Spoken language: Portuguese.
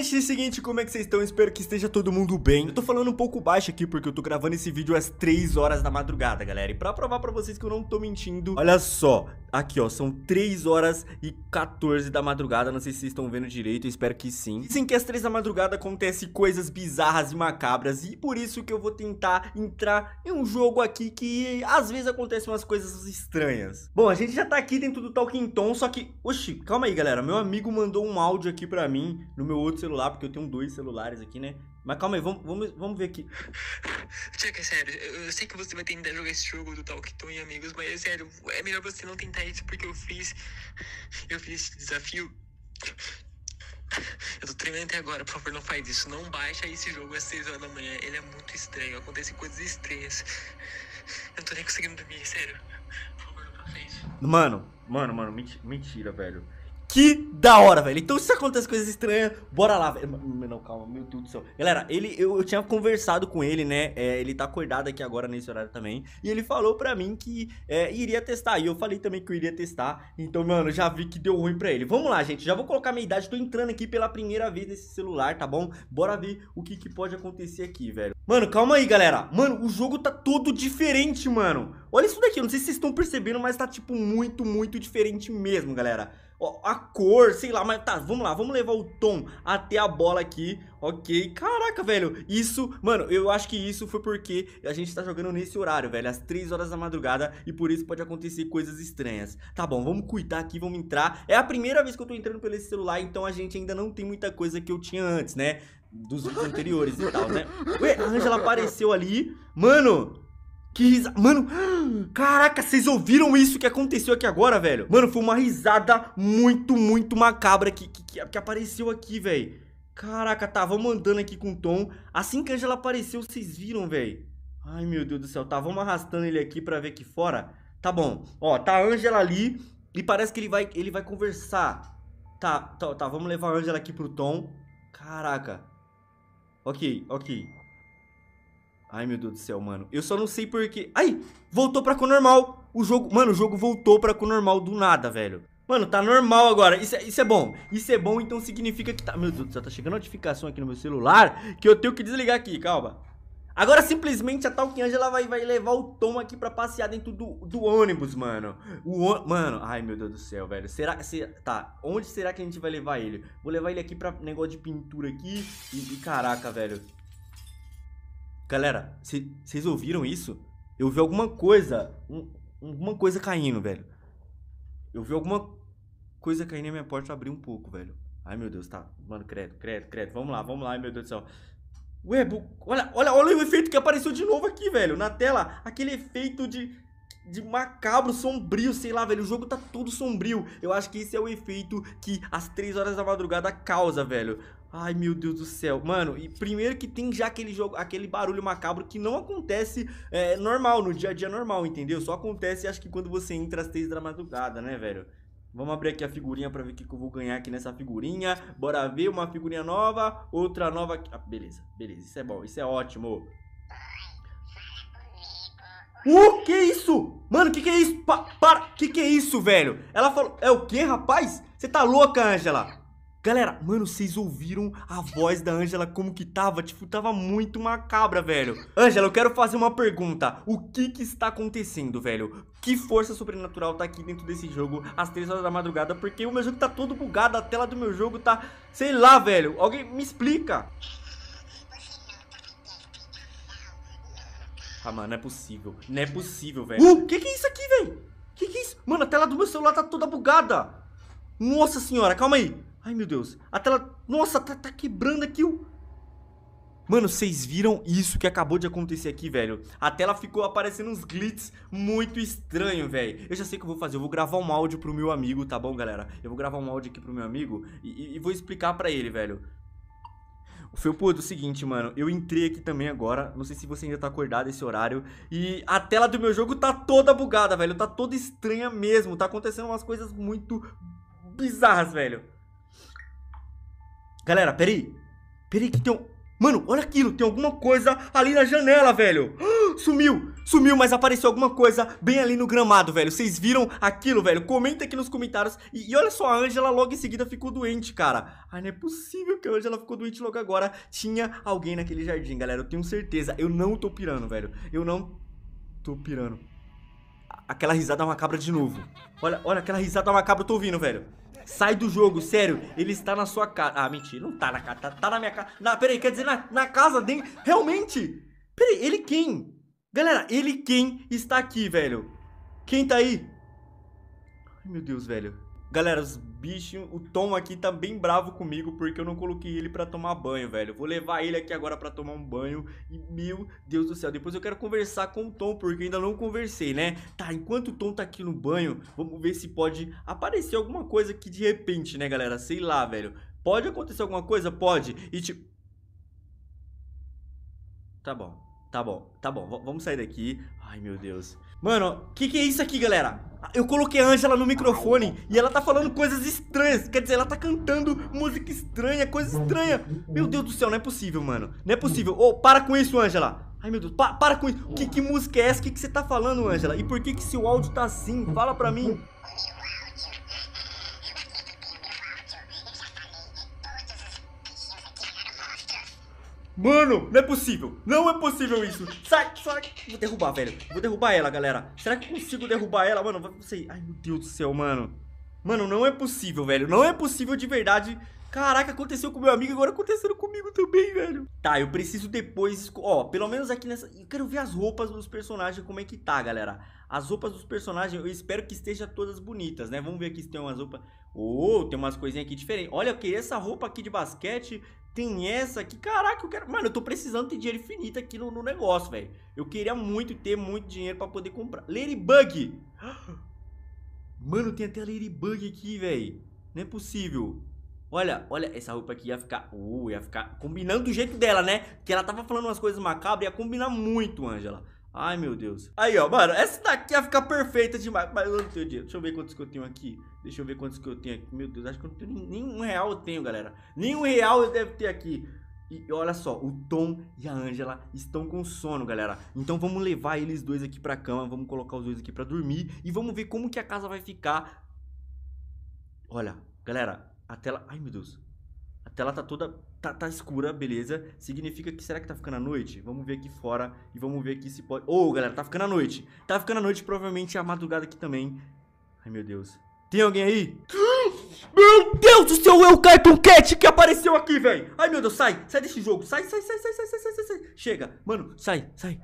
gente, é o seguinte, como é que vocês estão? Espero que esteja todo mundo bem. Eu tô falando um pouco baixo aqui porque eu tô gravando esse vídeo às 3 horas da madrugada, galera. E pra provar pra vocês que eu não tô mentindo, olha só. Aqui, ó, são 3 horas e 14 da madrugada. Não sei se vocês estão vendo direito, espero que sim. Dizem que às 3 da madrugada acontece coisas bizarras e macabras. E por isso que eu vou tentar entrar em um jogo aqui que às vezes acontecem umas coisas estranhas. Bom, a gente já tá aqui dentro do Talking Tom, só que... Oxi, calma aí, galera. Meu amigo mandou um áudio aqui pra mim no meu outro celular, porque eu tenho dois celulares aqui, né? Mas calma aí, vamos, vamos, vamos ver aqui. é sério, eu, sei que você vai tentar jogar esse jogo do Talkiton e amigos, mas é sério, é melhor você não tentar isso porque eu fiz. Eu fiz esse desafio. Eu tô tremendo até agora, por favor, não faz isso. Não baixa esse jogo às 6 horas da manhã. Ele é muito estranho, acontecem coisas estranhas. Eu não tô nem conseguindo dormir, sério. Por favor, não faça isso. Mano, mano, mano, mentira, velho. Que da hora, velho. Então, se acontece coisas estranhas, bora lá, velho. Não, calma, meu Deus do céu. Galera, ele, eu, eu tinha conversado com ele, né? É, ele tá acordado aqui agora nesse horário também. E ele falou pra mim que é, iria testar. E eu falei também que eu iria testar. Então, mano, já vi que deu ruim pra ele. Vamos lá, gente. Já vou colocar minha idade. Tô entrando aqui pela primeira vez nesse celular, tá bom? Bora ver o que, que pode acontecer aqui, velho. Mano, calma aí, galera. Mano, o jogo tá todo diferente, mano. Olha isso daqui. Eu não sei se vocês estão percebendo, mas tá, tipo, muito, muito diferente mesmo, galera a cor, sei lá, mas tá, vamos lá, vamos levar o tom até a bola aqui, ok? Caraca, velho, isso, mano, eu acho que isso foi porque a gente tá jogando nesse horário, velho, às 3 horas da madrugada e por isso pode acontecer coisas estranhas. Tá bom, vamos cuidar aqui, vamos entrar. É a primeira vez que eu tô entrando pelo celular, então a gente ainda não tem muita coisa que eu tinha antes, né? Dos vídeos anteriores e tal, né? Ué, a Angela apareceu ali. Mano, que risada. Mano, caraca, vocês ouviram isso que aconteceu aqui agora, velho? Mano, foi uma risada muito, muito macabra que, que, que apareceu aqui, velho. Caraca, tava vamos andando aqui com o Tom. Assim que a Angela apareceu, vocês viram, velho? Ai, meu Deus do céu. Tá, vamos arrastando ele aqui pra ver aqui fora. Tá bom. Ó, tá a Angela ali e parece que ele vai, ele vai conversar. Tá, tá, tá. Vamos levar a Angela aqui pro Tom. Caraca. Ok, ok. Ai, meu Deus do céu, mano. Eu só não sei porquê. Ai, voltou pra cor normal. O jogo. Mano, o jogo voltou pra cor normal do nada, velho. Mano, tá normal agora. Isso é, isso é bom. Isso é bom, então significa que tá. Meu Deus do céu, tá chegando notificação aqui no meu celular que eu tenho que desligar aqui, calma. Agora simplesmente a Talking Angela vai, vai levar o Tom aqui pra passear dentro do, do ônibus, mano. O on... Mano, ai meu Deus do céu, velho. Será que. Se... Tá, onde será que a gente vai levar ele? Vou levar ele aqui pra negócio de pintura aqui. E, e caraca, velho. Galera, vocês ouviram isso? Eu vi alguma coisa. Um, alguma coisa caindo, velho. Eu vi alguma coisa caindo na minha porta abriu um pouco, velho. Ai, meu Deus, tá. Mano, credo, credo, credo. Vamos lá, vamos lá, ai, meu Deus do céu. Ué, olha, olha, olha o efeito que apareceu de novo aqui, velho, na tela. Aquele efeito de, de macabro, sombrio, sei lá, velho. O jogo tá todo sombrio. Eu acho que esse é o efeito que as 3 horas da madrugada causa, velho. Ai, meu Deus do céu. Mano, e primeiro que tem já aquele jogo, aquele barulho macabro que não acontece é, normal, no dia a dia normal, entendeu? Só acontece, acho que quando você entra às três da madrugada, né, velho? Vamos abrir aqui a figurinha pra ver o que, que eu vou ganhar aqui nessa figurinha. Bora ver uma figurinha nova, outra nova aqui. Ah, beleza, beleza. Isso é bom, isso é ótimo. Uh, que é isso? Mano, que que é isso? Pa para, que que é isso, velho? Ela falou... É o que, rapaz? Você tá louca, Angela? Galera, mano, vocês ouviram a voz da Ângela como que tava? Tipo, tava muito macabra, velho. Ângela, eu quero fazer uma pergunta. O que que está acontecendo, velho? Que força sobrenatural tá aqui dentro desse jogo às 3 horas da madrugada? Porque o meu jogo tá todo bugado, a tela do meu jogo tá... Sei lá, velho. Alguém me explica. Ah, mano, não é possível. Não é possível, velho. Uh, que que é isso aqui, velho? Que que é isso? Mano, a tela do meu celular tá toda bugada. Nossa senhora, calma aí. Ai, meu Deus. A tela... Nossa, tá, tá quebrando aqui o... Mano, vocês viram isso que acabou de acontecer aqui, velho? A tela ficou aparecendo uns glitches muito estranho, velho. Eu já sei o que eu vou fazer. Eu vou gravar um áudio pro meu amigo, tá bom, galera? Eu vou gravar um áudio aqui pro meu amigo e, e vou explicar pra ele, velho. Foi pô, é o seguinte, mano, eu entrei aqui também agora, não sei se você ainda tá acordado esse horário, e a tela do meu jogo tá toda bugada, velho, tá toda estranha mesmo, tá acontecendo umas coisas muito bizarras, velho. Galera, peraí. Peraí que tem um... Mano, olha aquilo, tem alguma coisa ali na janela, velho. sumiu, sumiu, mas apareceu alguma coisa bem ali no gramado, velho. Vocês viram aquilo, velho? Comenta aqui nos comentários. E, e olha só, a Angela logo em seguida ficou doente, cara. Ai, não é possível que a Angela ficou doente logo agora. Tinha alguém naquele jardim, galera. Eu tenho certeza. Eu não tô pirando, velho. Eu não tô pirando. Aquela risada macabra de novo. Olha, olha aquela risada macabra eu tô ouvindo, velho. Sai do jogo, sério. Ele está na sua casa. Ah, mentira, não tá na casa. Tá, tá na minha casa. Na, peraí, quer dizer, na, na casa dele. Realmente? Peraí, ele quem? Galera, ele quem está aqui, velho? Quem tá aí? Ai, meu Deus, velho. Galera, os bichos, o Tom aqui tá bem bravo comigo porque eu não coloquei ele pra tomar banho, velho. vou levar ele aqui agora pra tomar um banho e, meu Deus do céu, depois eu quero conversar com o Tom porque ainda não conversei, né? Tá, enquanto o Tom tá aqui no banho, vamos ver se pode aparecer alguma coisa aqui de repente, né, galera? Sei lá, velho. Pode acontecer alguma coisa? Pode. E tipo... Tá bom. Tá bom, tá bom, v vamos sair daqui. Ai, meu Deus. Mano, que que é isso aqui, galera? Eu coloquei a Angela no microfone e ela tá falando coisas estranhas. Quer dizer, ela tá cantando música estranha, coisa estranha. Meu Deus do céu, não é possível, mano. Não é possível. Ô, oh, para com isso, Angela. Ai, meu Deus, pa para com isso. Que, que música é essa? O que, que você tá falando, Angela? E por que que seu áudio tá assim? Fala pra mim. Mano, não é possível. Não é possível isso. Sai, sai. Vou derrubar, velho. Vou derrubar ela, galera. Será que eu consigo derrubar ela? Mano, vai você. Ai, meu Deus do céu, mano. Mano, não é possível, velho. Não é possível de verdade. Caraca, aconteceu com meu amigo, agora acontecendo comigo também, velho. Tá, eu preciso depois... Ó, pelo menos aqui nessa... Eu quero ver as roupas dos personagens, como é que tá, galera. As roupas dos personagens, eu espero que estejam todas bonitas, né? Vamos ver aqui se tem umas roupas... Oh, tem umas coisinhas aqui diferentes. Olha, que essa roupa aqui de basquete tem essa aqui. Caraca, eu quero... Mano, eu tô precisando ter dinheiro infinito aqui no, no negócio, velho. Eu queria muito ter muito dinheiro pra poder comprar. Ladybug! Mano, tem até a Ladybug aqui, velho. Não é possível. Olha, olha, essa roupa aqui ia ficar... Uh, ia ficar combinando do jeito dela, né? Que ela tava falando umas coisas macabras, ia combinar muito, Angela. Ai, meu Deus. Aí, ó, mano, essa daqui ia ficar perfeita demais. Mas eu não tenho dinheiro. Deixa eu ver quantos que eu tenho aqui. Deixa eu ver quantos que eu tenho aqui. Meu Deus, acho que eu não tenho nem, um real eu tenho, galera. Nenhum real eu devo ter aqui. E olha só, o Tom e a Angela estão com sono, galera. Então vamos levar eles dois aqui pra cama, vamos colocar os dois aqui pra dormir e vamos ver como que a casa vai ficar. Olha, galera, a tela... Ai, meu Deus. A tela tá toda... Tá, tá escura, beleza. Significa que... Será que tá ficando a noite? Vamos ver aqui fora e vamos ver aqui se pode... Ô, oh, galera, tá ficando a noite. Tá ficando a noite, provavelmente é a madrugada aqui também. Ai, meu Deus. Tem alguém aí? Meu Deus do céu, é o Cartoon Cat que apareceu aqui, velho. Ai, meu Deus, sai. Sai desse jogo. Sai, sai, sai, sai, sai, sai, sai, sai. Chega. Mano, sai, sai.